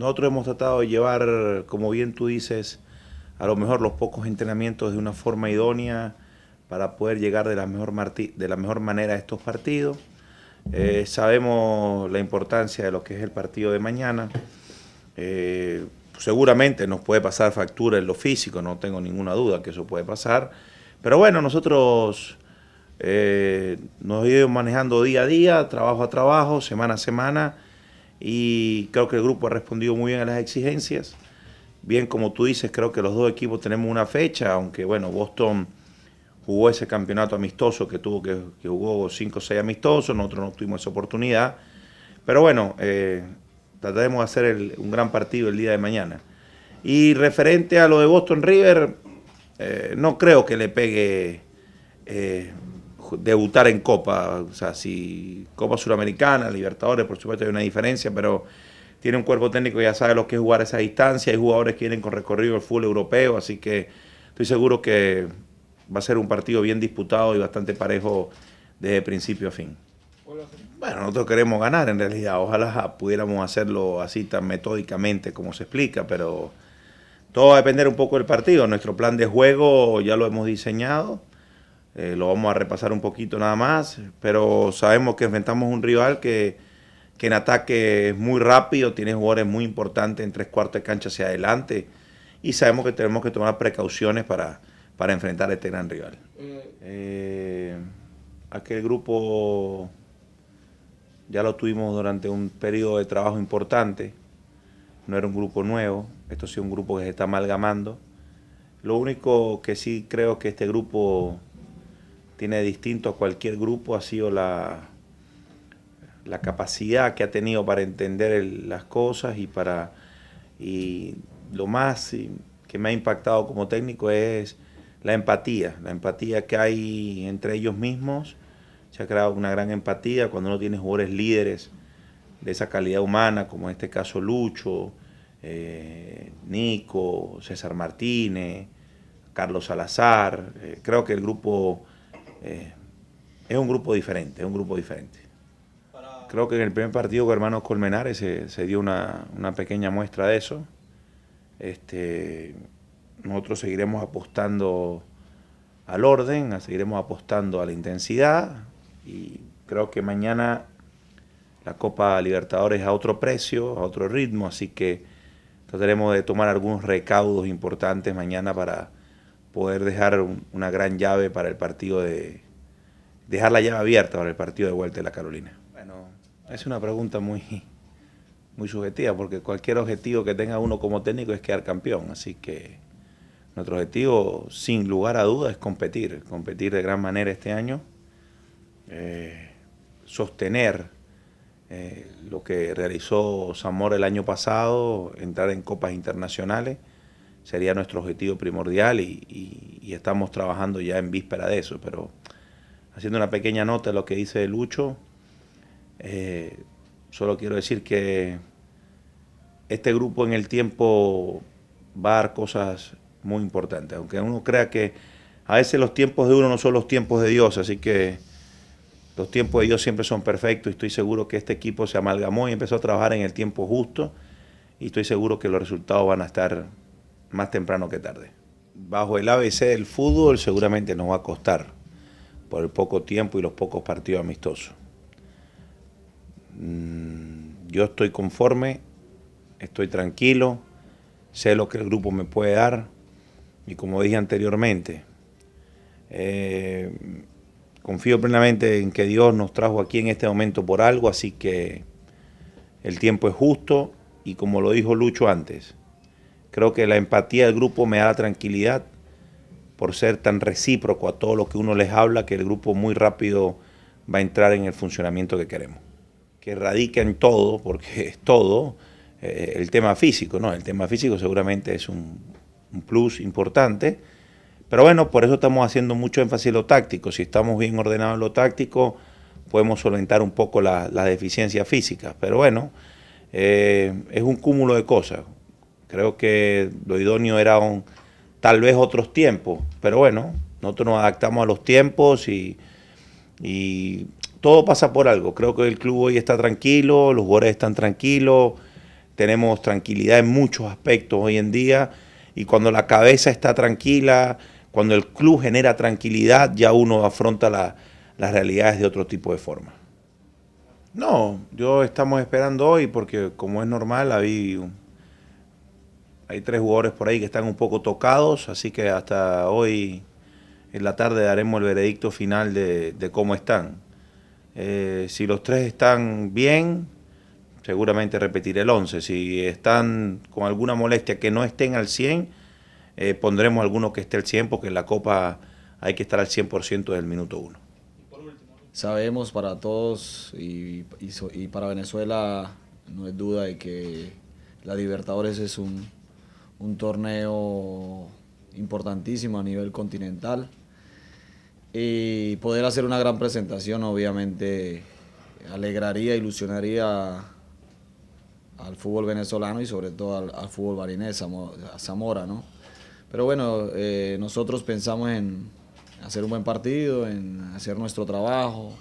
Nosotros hemos tratado de llevar, como bien tú dices, a lo mejor los pocos entrenamientos de una forma idónea para poder llegar de la mejor, de la mejor manera a estos partidos. Eh, sabemos la importancia de lo que es el partido de mañana. Eh, seguramente nos puede pasar factura en lo físico, no tengo ninguna duda que eso puede pasar. Pero bueno, nosotros eh, nos hemos manejando día a día, trabajo a trabajo, semana a semana y creo que el grupo ha respondido muy bien a las exigencias. Bien, como tú dices, creo que los dos equipos tenemos una fecha, aunque bueno, Boston jugó ese campeonato amistoso que tuvo que, que jugó 5 o 6 amistosos, nosotros no tuvimos esa oportunidad. Pero bueno, eh, trataremos de hacer un gran partido el día de mañana. Y referente a lo de Boston River, eh, no creo que le pegue eh, debutar en Copa. O sea, si Copa Suramericana, Libertadores, por supuesto hay una diferencia, pero tiene un cuerpo técnico que ya sabe lo que es jugar a esa distancia. Hay jugadores que vienen con recorrido el fútbol europeo, así que estoy seguro que va a ser un partido bien disputado y bastante parejo desde principio a fin. Bueno, nosotros queremos ganar en realidad. Ojalá pudiéramos hacerlo así tan metódicamente como se explica, pero todo va a depender un poco del partido. Nuestro plan de juego ya lo hemos diseñado. Eh, lo vamos a repasar un poquito nada más, pero sabemos que enfrentamos un rival que, en ataque es muy rápido, tiene jugadores muy importantes en tres cuartos de cancha hacia adelante y sabemos que tenemos que tomar precauciones para, para enfrentar a este gran rival. Eh, aquel grupo ya lo tuvimos durante un periodo de trabajo importante, no era un grupo nuevo, esto sí un grupo que se está amalgamando. Lo único que sí creo que este grupo tiene distinto a cualquier grupo ha sido la, la capacidad que ha tenido para entender las cosas y para... Y lo más que me ha impactado como técnico es la empatía, la empatía que hay entre ellos mismos. Se ha creado una gran empatía cuando uno tiene jugadores líderes de esa calidad humana, como en este caso Lucho, eh, Nico, César Martínez, Carlos Salazar. Eh, creo que el grupo eh, es un grupo diferente, es un grupo diferente. Creo que en el primer partido con Hermanos Colmenares se, dio una, pequeña muestra de eso. Este, nosotros seguiremos apostando al orden, seguiremos apostando a la intensidad y creo que mañana la Copa Libertadores a otro precio, a otro ritmo, así que trataremos de tomar algunos recaudos importantes mañana para poder dejar una gran llave para el partido de... dejar la llave abierta para el partido de vuelta de la Carolina. Bueno, es una pregunta muy, muy subjetiva porque cualquier objetivo que tenga uno como técnico es quedar campeón, así que nuestro objetivo sin lugar a dudas es competir, competir de gran manera este año, eh, sostener eh, lo que realizó Zamora el año pasado, entrar en copas internacionales sería nuestro objetivo primordial y, estamos trabajando ya en víspera de eso. Pero haciendo una pequeña nota de lo que dice Lucho, eh, solo quiero decir que este grupo en el tiempo va a dar cosas muy importantes, aunque uno crea que a veces los tiempos de uno no son los tiempos de Dios, así que los tiempos de Dios siempre son perfectos y estoy seguro que este equipo se amalgamó y empezó a trabajar en el tiempo justo y estoy seguro que los resultados van a estar más temprano que tarde. Bajo el ABC del fútbol seguramente nos va a costar por el poco tiempo y los pocos partidos amistosos. Mm, yo estoy conforme, estoy tranquilo, sé lo que el grupo me puede dar y como dije anteriormente, eh, confío plenamente en que Dios nos trajo aquí en este momento por algo, así que el tiempo es justo y como lo dijo Lucho antes, Creo que la empatía del grupo me da tranquilidad por ser tan recíproco a todo lo que uno les habla que el grupo muy rápido va a entrar en el funcionamiento que queremos. Que radica todo, porque es todo, eh, el tema físico, ¿no? El tema físico seguramente es un, plus importante. Pero bueno, por eso estamos haciendo mucho énfasis en lo táctico. Si estamos bien ordenados en lo táctico, podemos solventar un poco las deficiencias físicas. Pero bueno, eh, es un cúmulo de cosas. Creo que lo idóneo era un, tal vez otros tiempos, pero bueno, nosotros nos adaptamos a los tiempos y, todo pasa por algo. Creo que el club hoy está tranquilo, los jugadores están tranquilos, tenemos tranquilidad en muchos aspectos hoy en día y cuando la cabeza está tranquila, cuando el club genera tranquilidad, ya uno afronta las realidades de otro tipo de forma. No, yo estamos esperando hoy porque como es normal, había un hay tres jugadores por ahí que están un poco tocados, así que hasta hoy en la tarde daremos el veredicto final de, cómo están. Eh, si los tres están bien, seguramente repetiré el 11. Si están con alguna molestia que no estén al 100, eh, pondremos alguno que esté al 100 porque en la Copa hay que estar al 100% del minuto 1. Sabemos para todos y, y para Venezuela no es duda de que la Libertadores es un, un torneo importantísimo a nivel continental y poder hacer una gran presentación obviamente alegraría, ilusionaría al fútbol venezolano y sobre todo al, fútbol barinés, a Zamora, ¿no? Pero bueno, eh, nosotros pensamos en hacer un buen partido, en hacer nuestro trabajo,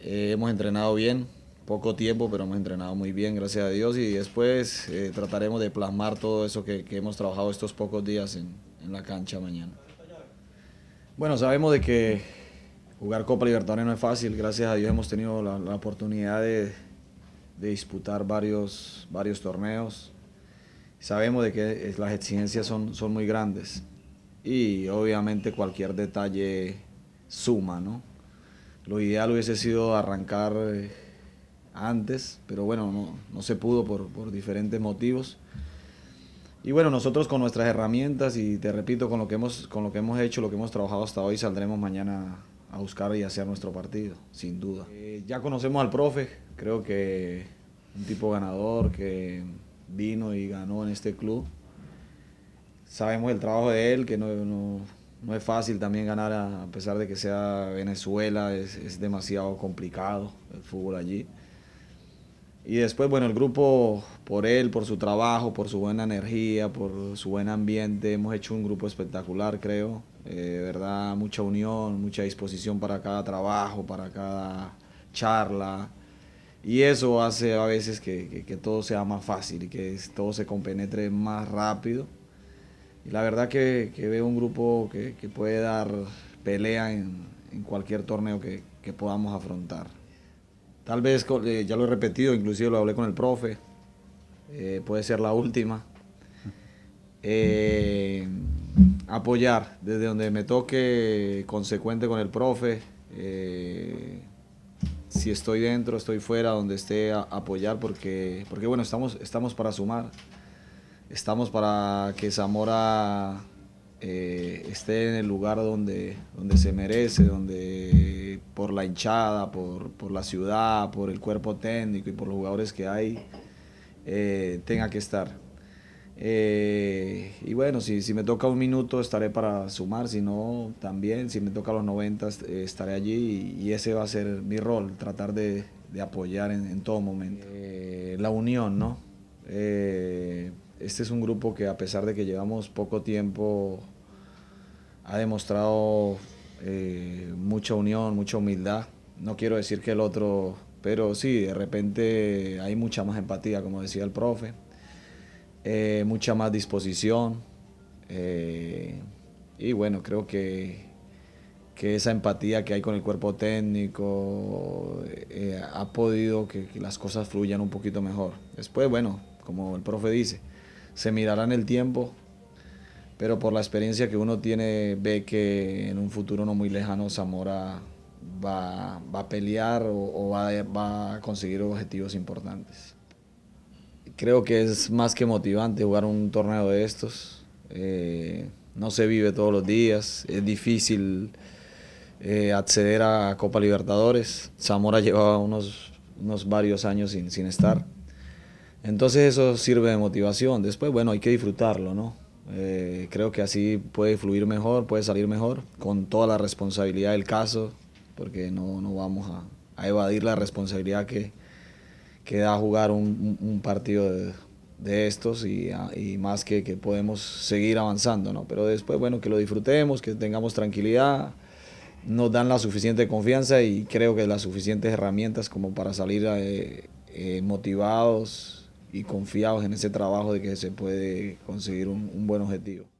eh, hemos entrenado bien, poco tiempo, pero hemos entrenado muy bien, gracias a Dios, y después eh, trataremos de plasmar todo eso que, hemos trabajado estos pocos días en, la cancha mañana. Bueno, sabemos de que jugar Copa Libertadores no es fácil, gracias a Dios hemos tenido la, oportunidad de, disputar varios, torneos. Sabemos de que las exigencias son, muy grandes y obviamente cualquier detalle suma, ¿no? Lo ideal hubiese sido arrancar... Eh, antes, pero bueno, no, se pudo por, por, diferentes motivos. Y bueno, nosotros con nuestras herramientas y te repito, con lo, que hemos, con lo que hemos hecho, lo que hemos trabajado hasta hoy, saldremos mañana a buscar y hacer nuestro partido, sin duda. Eh, ya conocemos al profe, creo que un tipo ganador que vino y ganó en este club. Sabemos el trabajo de él, que no, es fácil también ganar, a, pesar de que sea Venezuela, es demasiado complicado el fútbol allí. Y después, bueno, el grupo, por él, por su trabajo, por su buena energía, por su buen ambiente, hemos hecho un grupo espectacular, creo. Eh, verdad, mucha unión, mucha disposición para cada trabajo, para cada charla. Y eso hace a veces que, todo sea más fácil y que todo se compenetre más rápido. Y la verdad que, veo un grupo que, puede dar pelea en cualquier torneo que podamos afrontar. Tal vez, eh, ya lo he repetido, inclusive lo hablé con el profe, eh, puede ser la última. Eh, apoyar desde donde me toque, consecuente con el profe. si estoy dentro, estoy fuera, donde esté, apoyar, porque, porque bueno, estamos, estamos para sumar. Estamos para que Zamora esté en el lugar donde, donde se merece, donde la hinchada, por, la ciudad, por el cuerpo técnico y por los jugadores que hay, eh, tenga que estar. Eh, y bueno, si, me toca un minuto estaré para sumar, si no también, si me toca los 90 eh, estaré allí y, ese va a ser mi rol, tratar de, apoyar en, todo momento. la unión, ¿no? este es un grupo que a pesar de que llevamos poco tiempo ha demostrado eh, mucha unión, mucha humildad. No quiero decir que el otro, pero sí, de repente hay mucha más empatía, como decía el profe, eh, mucha más disposición. Eh, y bueno, creo que, que esa empatía que hay con el cuerpo técnico ha podido que, las cosas fluyan un poquito mejor. Después, bueno, como el profe dice, se mirará en el tiempo, pero por la experiencia que uno tiene ve que en un futuro no muy lejano Zamora va, a pelear o, va, a conseguir objetivos importantes. Creo que es más que motivante jugar un torneo de estos. Eh, no se vive todos los días, es difícil eh, acceder a Copa Libertadores. Zamora llevaba unos, unos varios años sin, sin estar. Entonces eso sirve de motivación. Después, bueno, hay que disfrutarlo, ¿no? Eh, creo que así puede fluir mejor, puede salir mejor, con toda la responsabilidad del caso, porque no, vamos a, evadir la responsabilidad que, que da jugar un, partido de, estos y, más que, podemos seguir avanzando, ¿no? Pero después, bueno, que lo disfrutemos, que tengamos tranquilidad, nos dan la suficiente confianza y creo que las suficientes herramientas como para salir eh, eh, motivados, y confiados en ese trabajo de que se puede conseguir un, un buen objetivo.